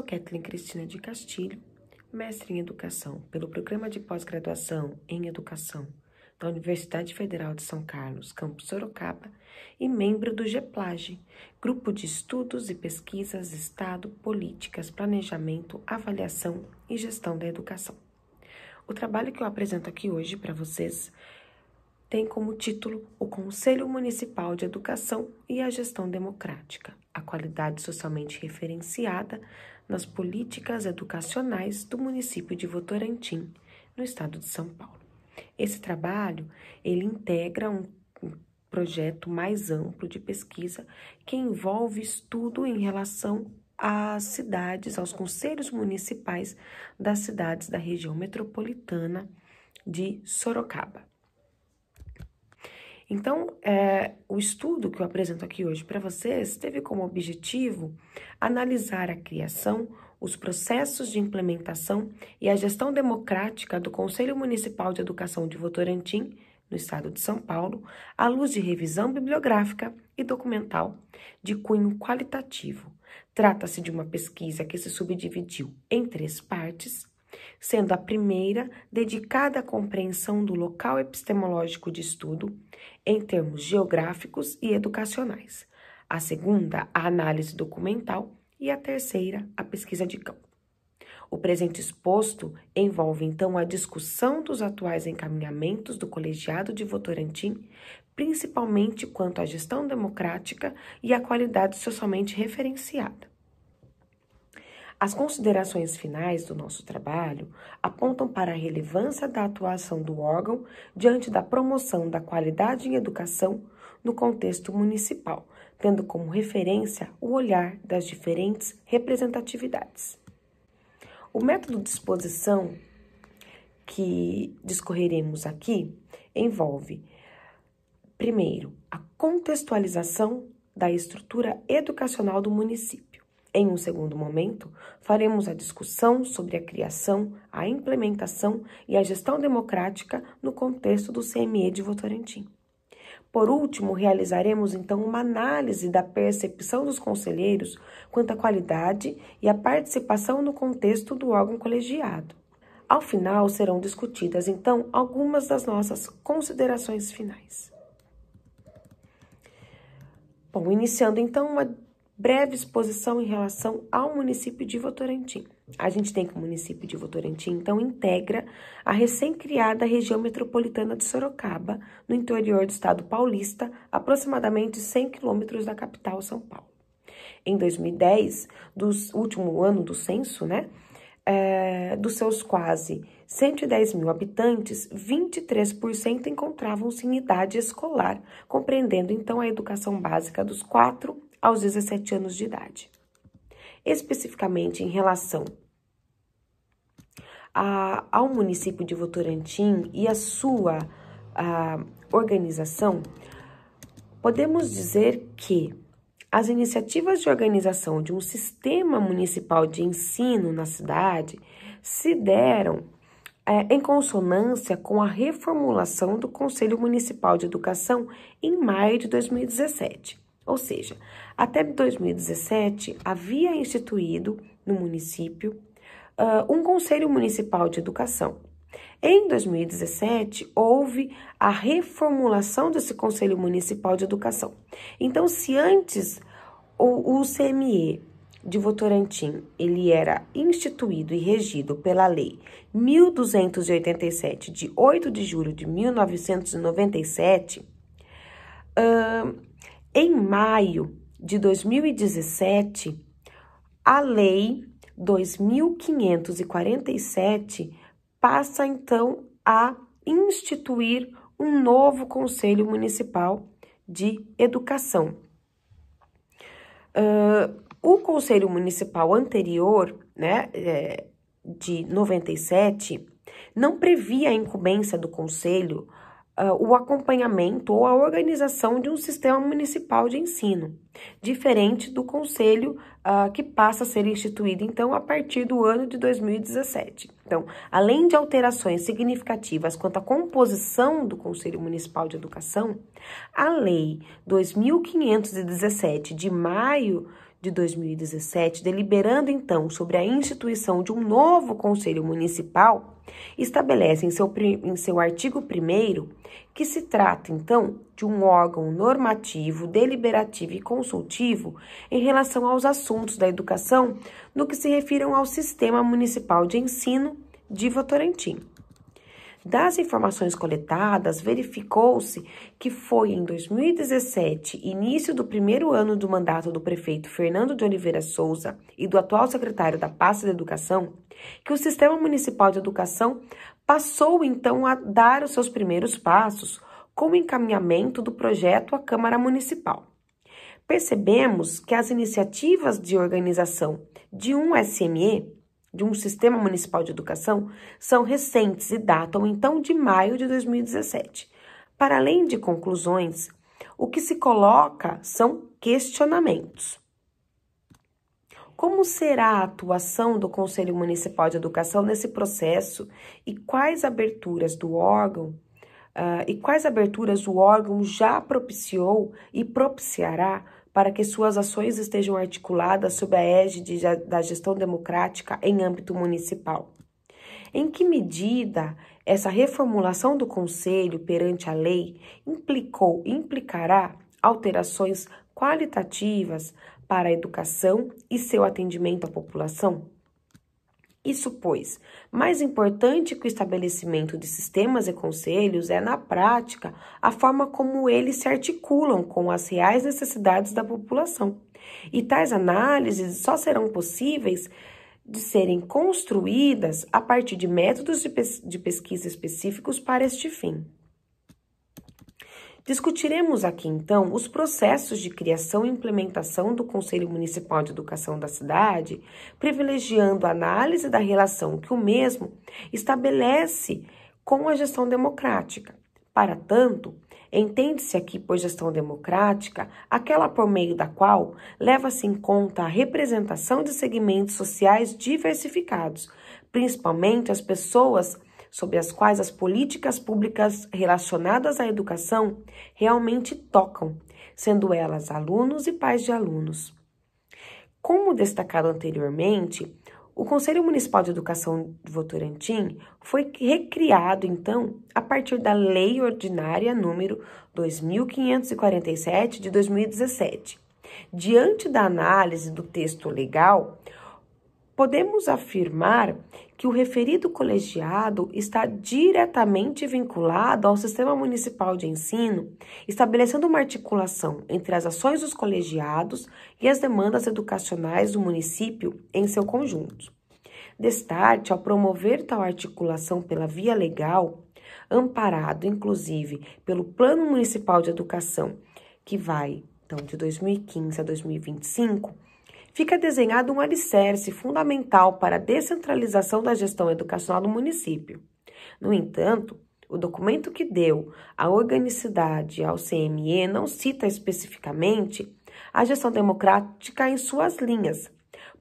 sou Kathleen Cristina de Castilho, mestre em Educação pelo Programa de Pós-Graduação em Educação da Universidade Federal de São Carlos, campus Sorocaba, e membro do GEPLAGE, Grupo de Estudos e Pesquisas Estado, Políticas, Planejamento, Avaliação e Gestão da Educação. O trabalho que eu apresento aqui hoje para vocês tem como título O Conselho Municipal de Educação e a Gestão Democrática, a qualidade socialmente referenciada nas políticas educacionais do município de Votorantim, no estado de São Paulo. Esse trabalho, ele integra um projeto mais amplo de pesquisa que envolve estudo em relação às cidades, aos conselhos municipais das cidades da região metropolitana de Sorocaba. Então, é, o estudo que eu apresento aqui hoje para vocês teve como objetivo analisar a criação, os processos de implementação e a gestão democrática do Conselho Municipal de Educação de Votorantim, no estado de São Paulo, à luz de revisão bibliográfica e documental de cunho qualitativo. Trata-se de uma pesquisa que se subdividiu em três partes sendo a primeira dedicada à compreensão do local epistemológico de estudo em termos geográficos e educacionais, a segunda, a análise documental e a terceira, a pesquisa de campo. O presente exposto envolve então a discussão dos atuais encaminhamentos do colegiado de Votorantim, principalmente quanto à gestão democrática e à qualidade socialmente referenciada. As considerações finais do nosso trabalho apontam para a relevância da atuação do órgão diante da promoção da qualidade em educação no contexto municipal, tendo como referência o olhar das diferentes representatividades. O método de exposição que discorreremos aqui envolve, primeiro, a contextualização da estrutura educacional do município. Em um segundo momento, faremos a discussão sobre a criação, a implementação e a gestão democrática no contexto do CME de Votorantim. Por último, realizaremos então uma análise da percepção dos conselheiros quanto à qualidade e à participação no contexto do órgão colegiado. Ao final, serão discutidas então algumas das nossas considerações finais. Bom, iniciando então uma breve exposição em relação ao município de Votorantim. A gente tem que o município de Votorantim, então, integra a recém-criada região metropolitana de Sorocaba, no interior do estado paulista, aproximadamente 100 quilômetros da capital, São Paulo. Em 2010, do último ano do censo, né, é, dos seus quase 110 mil habitantes, 23% encontravam-se em idade escolar, compreendendo então a educação básica dos 4 aos 17 anos de idade. Especificamente em relação a, ao município de Votorantim e a sua a, organização, podemos dizer que as iniciativas de organização de um sistema municipal de ensino na cidade se deram é, em consonância com a reformulação do Conselho Municipal de Educação em maio de 2017. Ou seja, até 2017 havia instituído no município uh, um Conselho Municipal de Educação. Em 2017, houve a reformulação desse Conselho Municipal de Educação. Então, se antes o, o CME de Votorantim, ele era instituído e regido pela Lei 1287, de 8 de julho de 1997, uh, em maio de 2017, a Lei 2547 passa então a instituir um novo Conselho Municipal de Educação. Uh, o Conselho Municipal anterior, né, é, de 97, não previa a incumbência do Conselho uh, o acompanhamento ou a organização de um sistema municipal de ensino, diferente do conselho uh, que passa a ser instituído, então, a partir do ano de 2017. Então, além de alterações significativas quanto à composição do Conselho Municipal de Educação, a Lei 2517, de maio de 2017, deliberando então sobre a instituição de um novo Conselho Municipal, estabelece em seu, em seu artigo 1 que se trata, então, de um órgão normativo, deliberativo e consultivo em relação aos assuntos da educação no que se refiram ao sistema municipal de ensino de Votorantim. Das informações coletadas, verificou-se que foi em 2017, início do primeiro ano do mandato do prefeito Fernando de Oliveira Souza e do atual secretário da pasta da Educação, que o Sistema Municipal de Educação passou então a dar os seus primeiros passos com o encaminhamento do projeto à Câmara Municipal. Percebemos que as iniciativas de organização de um SME de um sistema municipal de educação são recentes e datam então de maio de 2017. Para além de conclusões, o que se coloca são questionamentos. Como será a atuação do Conselho Municipal de Educação nesse processo e quais aberturas do órgão uh, e quais aberturas o órgão já propiciou e propiciará para que suas ações estejam articuladas sob a égide da gestão democrática em âmbito municipal. Em que medida essa reformulação do Conselho perante a lei implicou e implicará alterações qualitativas para a educação e seu atendimento à população? Isso, pois, mais importante que o estabelecimento de sistemas e conselhos é, na prática, a forma como eles se articulam com as reais necessidades da população. E tais análises só serão possíveis de serem construídas a partir de métodos de, pesquisa específicos para este fim. Discutiremos aqui então os processos de criação e implementação do Conselho Municipal de Educação da cidade, privilegiando a análise da relação que o mesmo estabelece com a gestão democrática. Para tanto, entende-se aqui por gestão democrática aquela por meio da qual leva-se em conta a representação de segmentos sociais diversificados, principalmente as pessoas sobre as quais as políticas públicas relacionadas à educação realmente tocam, sendo elas alunos e pais de alunos. Como destacado anteriormente, o Conselho Municipal de Educação de Votorantim foi recriado, então, a partir da Lei Ordinária número 2547 de 2017. Diante da análise do texto legal, podemos afirmar que o referido colegiado está diretamente vinculado ao sistema municipal de ensino, estabelecendo uma articulação entre as ações dos colegiados e as demandas educacionais do município em seu conjunto. Destarte, ao promover tal articulação pela via legal, amparado inclusive pelo Plano Municipal de Educação, que vai então de 2015 a 2025, fica desenhado um alicerce fundamental para a descentralização da gestão educacional do município. No entanto, o documento que deu a organicidade ao CME não cita especificamente a gestão democrática em suas linhas,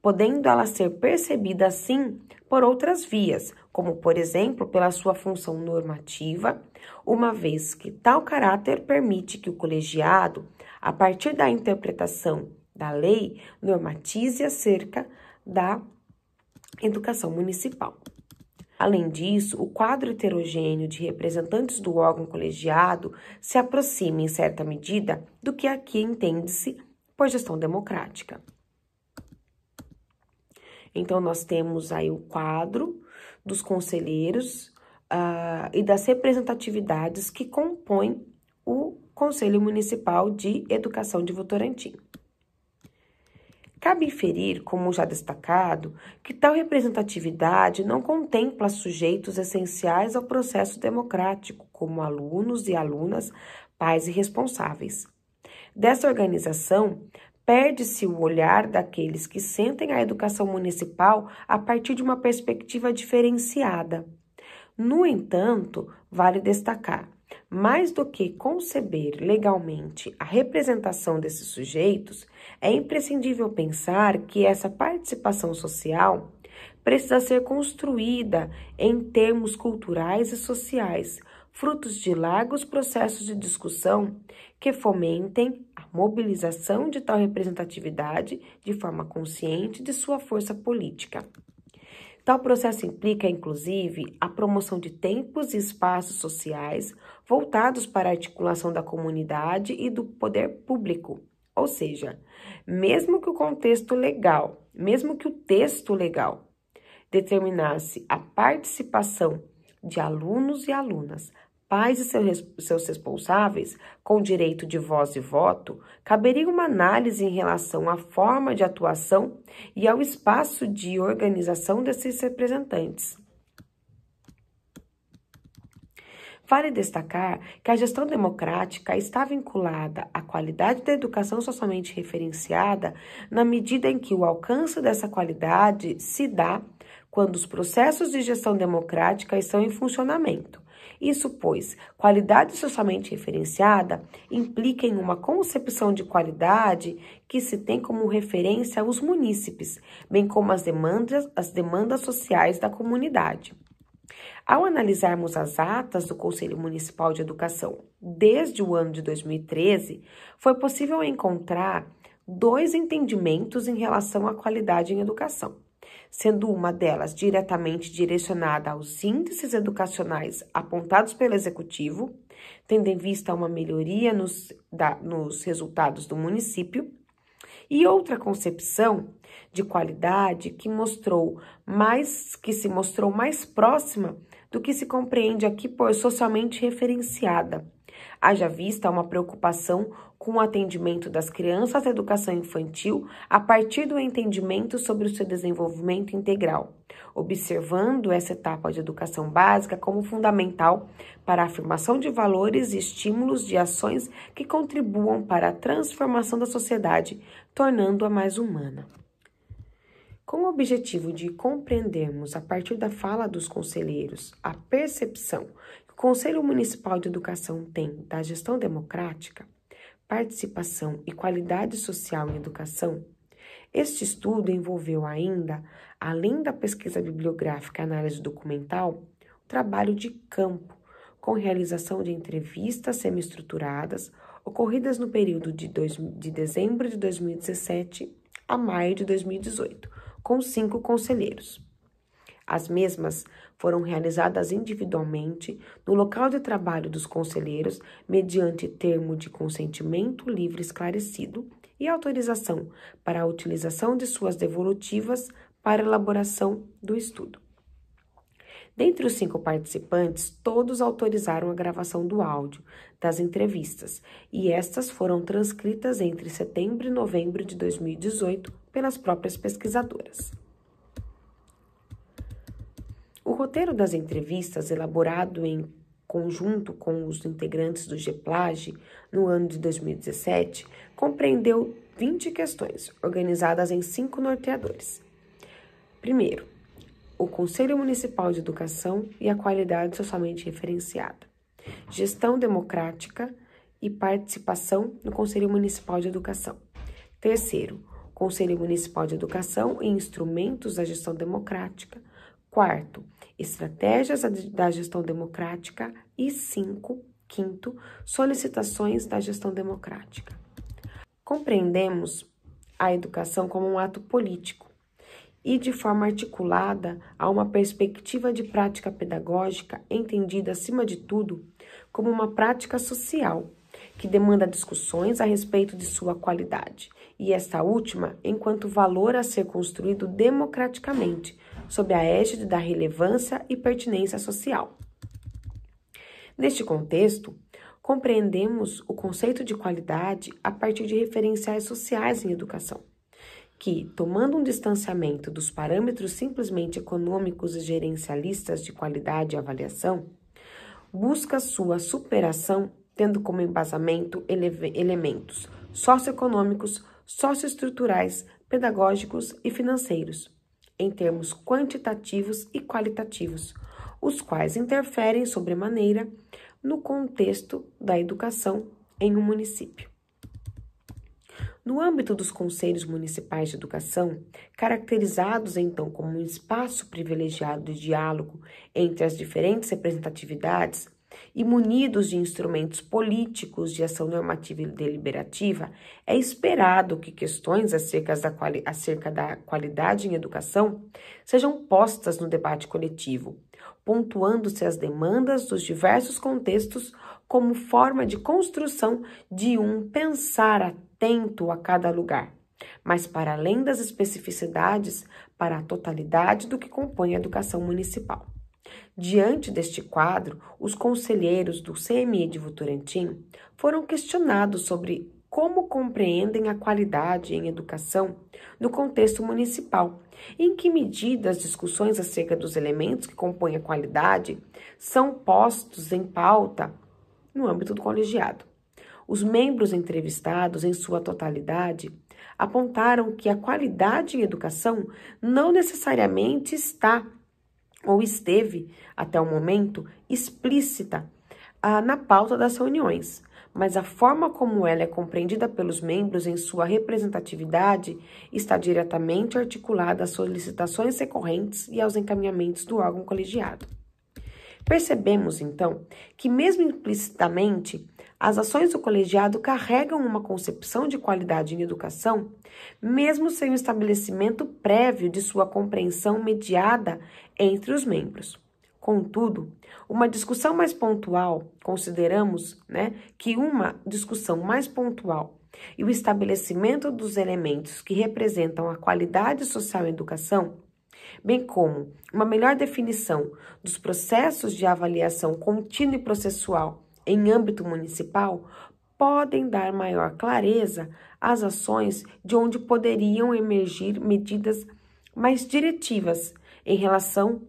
podendo ela ser percebida assim por outras vias, como por exemplo pela sua função normativa, uma vez que tal caráter permite que o colegiado, a partir da interpretação da lei normatize acerca da educação municipal. Além disso, o quadro heterogêneo de representantes do órgão colegiado se aproxima, em certa medida, do que aqui entende-se por gestão democrática. Então, nós temos aí o quadro dos conselheiros uh, e das representatividades que compõem o Conselho Municipal de Educação de Votorantim. Cabe inferir, como já destacado, que tal representatividade não contempla sujeitos essenciais ao processo democrático, como alunos e alunas, pais e responsáveis. Dessa organização, perde-se o olhar daqueles que sentem a educação municipal a partir de uma perspectiva diferenciada. No entanto, vale destacar mais do que conceber legalmente a representação desses sujeitos, é imprescindível pensar que essa participação social precisa ser construída em termos culturais e sociais, frutos de largos processos de discussão que fomentem a mobilização de tal representatividade de forma consciente de sua força política. Tal processo implica, inclusive, a promoção de tempos e espaços sociais voltados para a articulação da comunidade e do poder público. Ou seja, mesmo que o contexto legal, mesmo que o texto legal determinasse a participação de alunos e alunas pais e seus responsáveis, com direito de voz e voto, caberia uma análise em relação à forma de atuação e ao espaço de organização desses representantes. Vale destacar que a gestão democrática está vinculada à qualidade da educação socialmente referenciada na medida em que o alcance dessa qualidade se dá quando os processos de gestão democrática estão em funcionamento isso, pois, qualidade socialmente referenciada implica em uma concepção de qualidade que se tem como referência os munícipes, bem como as demandas, as demandas sociais da comunidade. Ao analisarmos as atas do Conselho Municipal de Educação desde o ano de 2013, foi possível encontrar dois entendimentos em relação à qualidade em educação sendo uma delas diretamente direcionada aos índices educacionais apontados pelo Executivo, tendo em vista uma melhoria nos, da, nos resultados do município, e outra concepção de qualidade que mostrou mais que se mostrou mais próxima do que se compreende aqui por socialmente referenciada. Haja vista uma preocupação com o atendimento das crianças à educação infantil a partir do entendimento sobre o seu desenvolvimento integral, observando essa etapa de educação básica como fundamental para a afirmação de valores e estímulos de ações que contribuam para a transformação da sociedade, tornando-a mais humana. Com o objetivo de compreendermos, a partir da fala dos conselheiros, a percepção que o Conselho Municipal de Educação tem da gestão democrática, participação e qualidade social em educação, este estudo envolveu ainda, além da pesquisa bibliográfica e análise documental, o trabalho de campo, com realização de entrevistas semi-estruturadas, ocorridas no período de, dois, de dezembro de 2017 a maio de 2018, com cinco conselheiros. As mesmas foram realizadas individualmente no local de trabalho dos conselheiros, mediante termo de consentimento livre esclarecido e autorização para a utilização de suas devolutivas para elaboração do estudo. Dentre os cinco participantes, todos autorizaram a gravação do áudio das entrevistas, e estas foram transcritas entre setembro e novembro de 2018 pelas próprias pesquisadoras. O roteiro das entrevistas, elaborado em conjunto com os integrantes do GEPLAGE no ano de 2017, compreendeu 20 questões, organizadas em cinco norteadores. Primeiro, o Conselho Municipal de Educação e a qualidade socialmente referenciada, gestão democrática e participação no Conselho Municipal de Educação. Terceiro, Conselho Municipal de Educação e instrumentos da gestão democrática. Quarto, estratégias da gestão democrática. E cinco, quinto, solicitações da gestão democrática. Compreendemos a educação como um ato político e de forma articulada a uma perspectiva de prática pedagógica entendida, acima de tudo, como uma prática social que demanda discussões a respeito de sua qualidade e esta última enquanto valor a ser construído democraticamente sob a égide da relevância e pertinência social. Neste contexto, compreendemos o conceito de qualidade a partir de referenciais sociais em educação, que, tomando um distanciamento dos parâmetros simplesmente econômicos e gerencialistas de qualidade e avaliação, busca sua superação tendo como embasamento ele elementos socioeconômicos, socioestruturais, pedagógicos e financeiros em termos quantitativos e qualitativos, os quais interferem sobremaneira no contexto da educação em um município. No âmbito dos conselhos municipais de educação, caracterizados então como um espaço privilegiado de diálogo entre as diferentes representatividades, e munidos de instrumentos políticos de ação normativa e deliberativa, é esperado que questões acerca da, quali acerca da qualidade em educação sejam postas no debate coletivo, pontuando-se as demandas dos diversos contextos como forma de construção de um pensar atento a cada lugar mas para além das especificidades, para a totalidade do que compõe a educação municipal. Diante deste quadro, os conselheiros do CMI de Votorantim foram questionados sobre como compreendem a qualidade em educação no contexto municipal em que medida as discussões acerca dos elementos que compõem a qualidade são postos em pauta no âmbito do colegiado. Os membros entrevistados, em sua totalidade, apontaram que a qualidade em educação não necessariamente está ou esteve, até o momento, explícita ah, na pauta das reuniões, mas a forma como ela é compreendida pelos membros em sua representatividade está diretamente articulada às solicitações recorrentes e aos encaminhamentos do órgão colegiado. Percebemos, então, que, mesmo implicitamente, as ações do colegiado carregam uma concepção de qualidade em educação, mesmo sem o estabelecimento prévio de sua compreensão mediada entre os membros. Contudo, uma discussão mais pontual, consideramos né, que uma discussão mais pontual e o estabelecimento dos elementos que representam a qualidade social em educação bem como uma melhor definição dos processos de avaliação contínua e processual em âmbito municipal, podem dar maior clareza às ações de onde poderiam emergir medidas mais diretivas em relação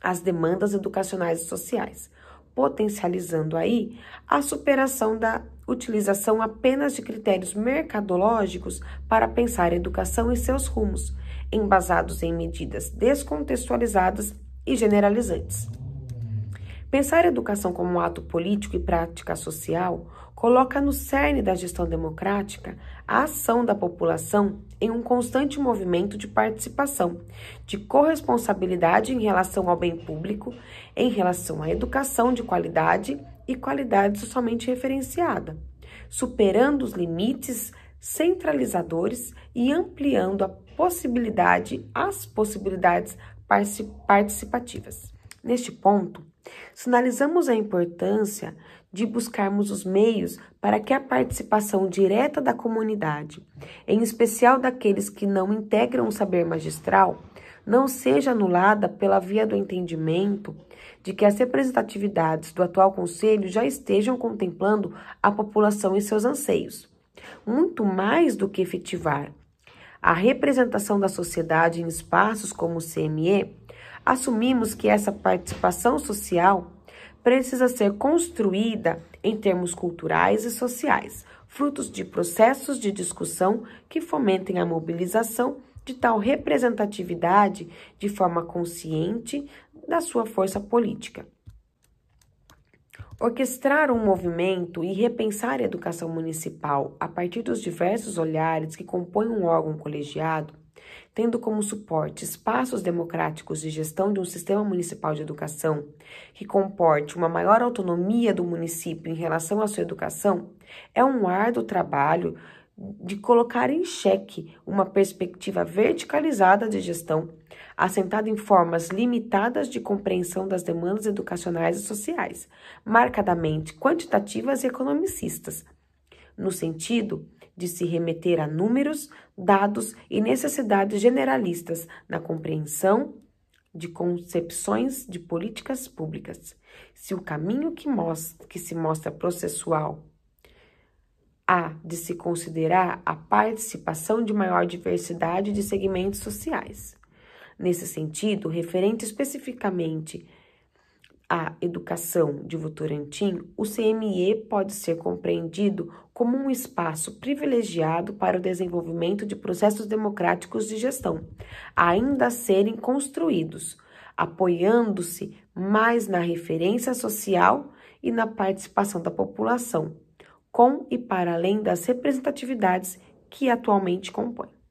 às demandas educacionais e sociais, potencializando aí a superação da utilização apenas de critérios mercadológicos para pensar a educação e seus rumos, embasados em medidas descontextualizadas e generalizantes. Pensar a educação como um ato político e prática social coloca no cerne da gestão democrática a ação da população em um constante movimento de participação, de corresponsabilidade em relação ao bem público, em relação à educação de qualidade e qualidade socialmente referenciada, superando os limites centralizadores e ampliando a possibilidade, as possibilidades participativas. Neste ponto, sinalizamos a importância de buscarmos os meios para que a participação direta da comunidade, em especial daqueles que não integram o saber magistral, não seja anulada pela via do entendimento de que as representatividades do atual Conselho já estejam contemplando a população e seus anseios muito mais do que efetivar. A representação da sociedade em espaços como o CME, assumimos que essa participação social precisa ser construída em termos culturais e sociais, frutos de processos de discussão que fomentem a mobilização de tal representatividade de forma consciente da sua força política. Orquestrar um movimento e repensar a educação municipal a partir dos diversos olhares que compõem um órgão colegiado, tendo como suporte espaços democráticos de gestão de um sistema municipal de educação que comporte uma maior autonomia do município em relação à sua educação, é um árduo trabalho de colocar em xeque uma perspectiva verticalizada de gestão assentado em formas limitadas de compreensão das demandas educacionais e sociais, marcadamente quantitativas e economicistas, no sentido de se remeter a números, dados e necessidades generalistas na compreensão de concepções de políticas públicas. Se o caminho que, mostra, que se mostra processual há de se considerar a participação de maior diversidade de segmentos sociais. Nesse sentido, referente especificamente à educação de Votorantim, o CME pode ser compreendido como um espaço privilegiado para o desenvolvimento de processos democráticos de gestão, ainda a serem construídos, apoiando-se mais na referência social e na participação da população, com e para além das representatividades que atualmente compõem.